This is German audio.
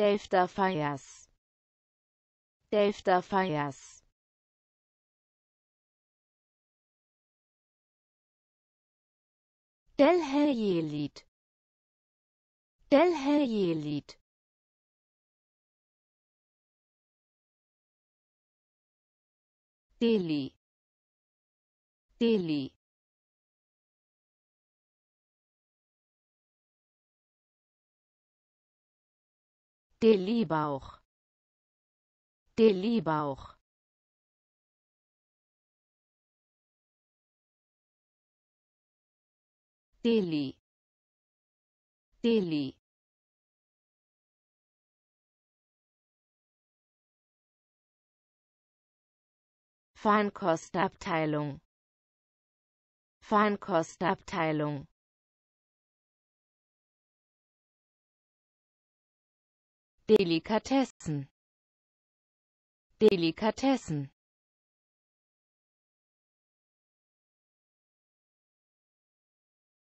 Delfter Fires. Delfter Fires. Delhelje-Lied. Delhelje-Lied. Delhi. Delhi. Delibauch. Delibauch. Deli. Deli. Feinkostabteilung. Feinkostabteilung. Delikatessen Delikatessen